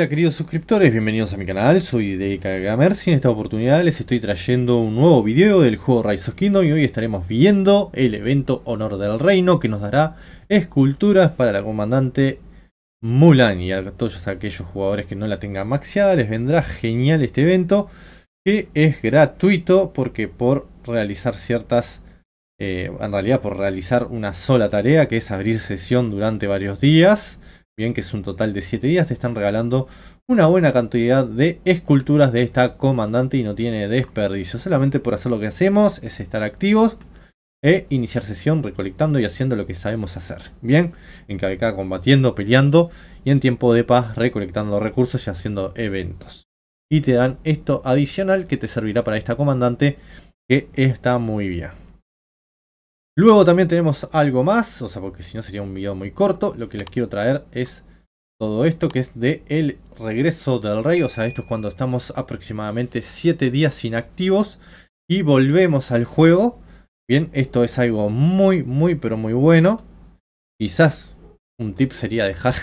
Hola queridos suscriptores, bienvenidos a mi canal, soy Gamer y en esta oportunidad les estoy trayendo un nuevo video del juego Rise of Kingdom y hoy estaremos viendo el evento Honor del Reino que nos dará esculturas para la comandante Mulan y a todos aquellos jugadores que no la tengan maxiada les vendrá genial este evento que es gratuito porque por realizar ciertas, eh, en realidad por realizar una sola tarea que es abrir sesión durante varios días bien que es un total de 7 días, te están regalando una buena cantidad de esculturas de esta comandante y no tiene desperdicio. Solamente por hacer lo que hacemos es estar activos e iniciar sesión recolectando y haciendo lo que sabemos hacer. Bien, en KBK combatiendo, peleando y en tiempo de paz recolectando recursos y haciendo eventos. Y te dan esto adicional que te servirá para esta comandante que está muy bien. Luego también tenemos algo más, o sea, porque si no sería un video muy corto. Lo que les quiero traer es todo esto que es de el regreso del rey. O sea, esto es cuando estamos aproximadamente 7 días inactivos y volvemos al juego. Bien, esto es algo muy, muy, pero muy bueno. Quizás un tip sería dejar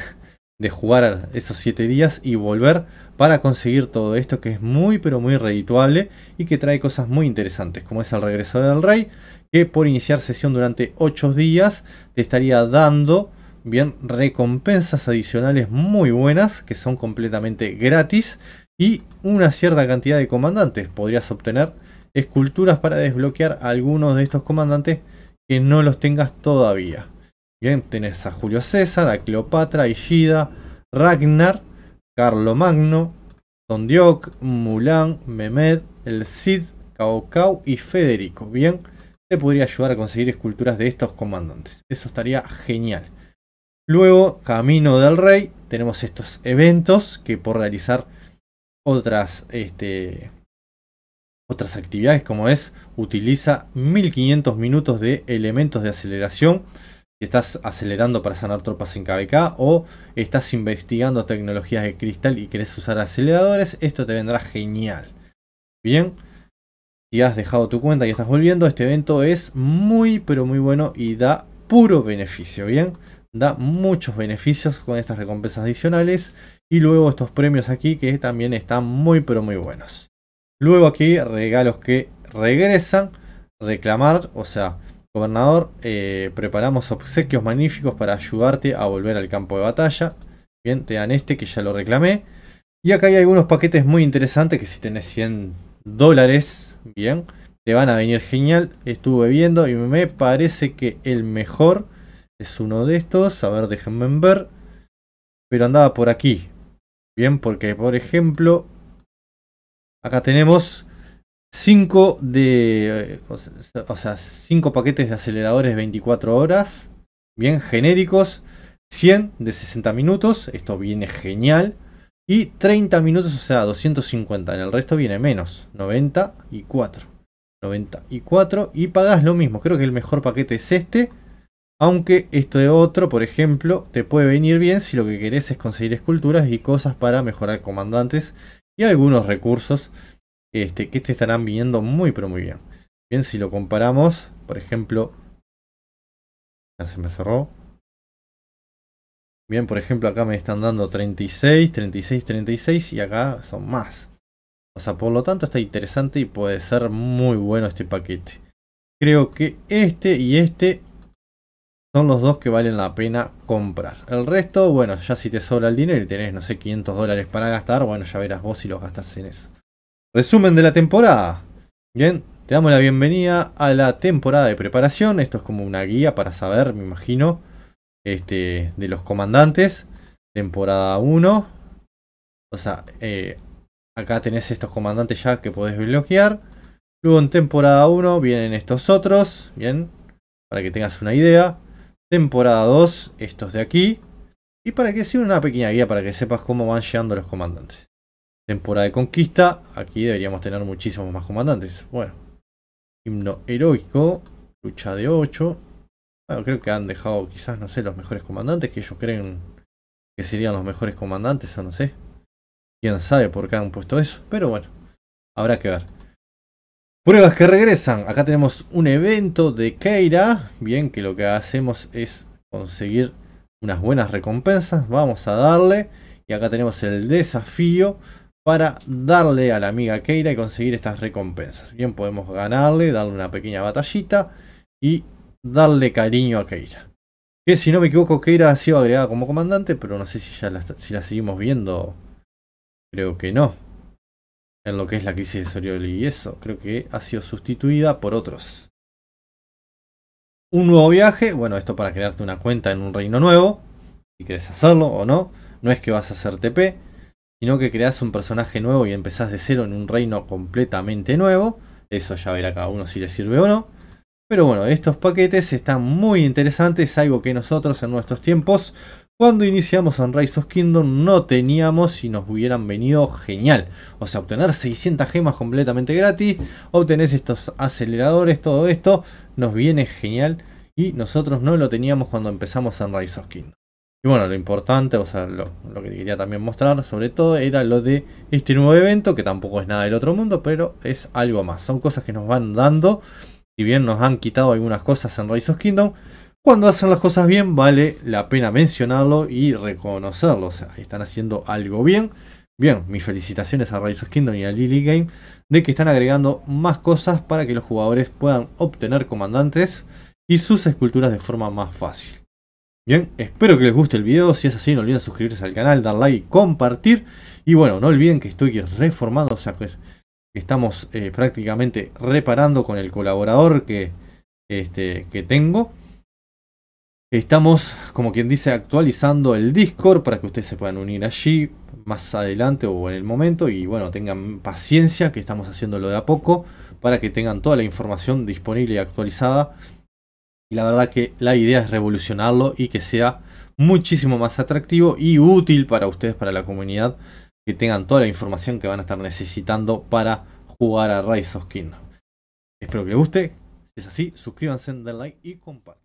de jugar esos 7 días y volver para conseguir todo esto que es muy pero muy redituable y que trae cosas muy interesantes como es el regreso del rey que por iniciar sesión durante 8 días te estaría dando bien recompensas adicionales muy buenas que son completamente gratis y una cierta cantidad de comandantes podrías obtener esculturas para desbloquear algunos de estos comandantes que no los tengas todavía Bien, tenés a Julio César, a Cleopatra, a Ishida, Ragnar, Carlomagno, Don Dioc, Mulan, Mehmed, el Cid, Cao Cao y Federico. Bien, te podría ayudar a conseguir esculturas de estos comandantes. Eso estaría genial. Luego, Camino del Rey, tenemos estos eventos que por realizar otras, este, otras actividades como es, utiliza 1500 minutos de elementos de aceleración estás acelerando para sanar tropas en KBK o estás investigando tecnologías de cristal y querés usar aceleradores, esto te vendrá genial. Bien, si has dejado tu cuenta y estás volviendo, este evento es muy pero muy bueno y da puro beneficio, bien. Da muchos beneficios con estas recompensas adicionales y luego estos premios aquí que también están muy pero muy buenos. Luego aquí regalos que regresan, reclamar, o sea, Gobernador, eh, preparamos obsequios magníficos para ayudarte a volver al campo de batalla. Bien, te dan este que ya lo reclamé. Y acá hay algunos paquetes muy interesantes que si tenés 100 dólares, bien, te van a venir genial. Estuve viendo y me parece que el mejor es uno de estos. A ver, déjenme ver. Pero andaba por aquí. Bien, porque por ejemplo, acá tenemos 5 de. Eh, o sea, 5 paquetes de aceleradores 24 horas. Bien, genéricos. 100 de 60 minutos. Esto viene genial. Y 30 minutos, o sea, 250. En el resto viene menos. 94. 94. Y pagas lo mismo. Creo que el mejor paquete es este. Aunque esto de otro, por ejemplo, te puede venir bien si lo que querés es conseguir esculturas y cosas para mejorar comandantes y algunos recursos este, que este estarán viniendo muy pero muy bien. Bien, si lo comparamos, por ejemplo, ya se me cerró. Bien, por ejemplo, acá me están dando 36, 36, 36 y acá son más. O sea, por lo tanto está interesante y puede ser muy bueno este paquete. Creo que este y este son los dos que valen la pena comprar. El resto, bueno, ya si te sobra el dinero y tenés, no sé, 500 dólares para gastar, bueno, ya verás vos si los gastas en eso. Resumen de la temporada. Bien, te damos la bienvenida a la temporada de preparación. Esto es como una guía para saber, me imagino, este, de los comandantes. Temporada 1. O sea, eh, acá tenés estos comandantes ya que podés bloquear. Luego en temporada 1 vienen estos otros. Bien, para que tengas una idea. Temporada 2, estos de aquí. Y para que sea una pequeña guía para que sepas cómo van llegando los comandantes. Temporada de conquista. Aquí deberíamos tener muchísimos más comandantes. Bueno. Himno heroico. Lucha de 8. Bueno, creo que han dejado quizás, no sé, los mejores comandantes. Que ellos creen que serían los mejores comandantes o no sé. Quién sabe por qué han puesto eso. Pero bueno. Habrá que ver. Pruebas que regresan. Acá tenemos un evento de Keira. Bien, que lo que hacemos es conseguir unas buenas recompensas. Vamos a darle. Y acá tenemos el desafío para darle a la amiga Keira y conseguir estas recompensas. Bien, podemos ganarle, darle una pequeña batallita y darle cariño a Keira. Que si no me equivoco, Keira ha sido agregada como comandante, pero no sé si ya la, la seguimos viendo. Creo que no. En lo que es la crisis de Sorioli y eso, creo que ha sido sustituida por otros. Un nuevo viaje, bueno, esto para crearte una cuenta en un reino nuevo, si quieres hacerlo o no. No es que vas a hacer TP, sino que creas un personaje nuevo y empezás de cero en un reino completamente nuevo. Eso ya verá cada uno si le sirve o no. Pero bueno, estos paquetes están muy interesantes, algo que nosotros en nuestros tiempos, cuando iniciamos en Rise of Kingdom, no teníamos y nos hubieran venido genial. O sea, obtener 600 gemas completamente gratis, obtenés estos aceleradores, todo esto, nos viene genial y nosotros no lo teníamos cuando empezamos en Rise of Kingdom. Y bueno, lo importante, o sea, lo, que quería también mostrar sobre todo era lo de este nuevo evento, que tampoco es nada del otro mundo, pero es algo más. Son cosas que nos van dando, si bien nos han quitado algunas cosas en Rise of Kingdom, cuando hacen las cosas bien vale la pena mencionarlo y reconocerlo. O sea, están haciendo algo bien. Bien, mis felicitaciones a Rise of Kingdom y a Lily Game de que están agregando más cosas para que los jugadores puedan obtener comandantes y sus esculturas de forma más fácil. Bien, espero que les guste el video. Si es así, no olviden suscribirse al canal, dar like y compartir. Y bueno, no olviden que estoy reformando. o sea, que pues, estamos eh, prácticamente reparando con el colaborador que, este, que tengo. Estamos, como quien dice, actualizando el Discord para que ustedes se puedan unir allí más adelante o en el momento. Y bueno, tengan paciencia que estamos haciéndolo de a poco para que tengan toda la información disponible y actualizada la verdad que la idea es revolucionarlo y que sea muchísimo más atractivo y útil para ustedes, para la comunidad, que tengan toda la información que van a estar necesitando para jugar a Rise of Kingdom. Espero que les guste. Si es así, suscríbanse, den like y compartan.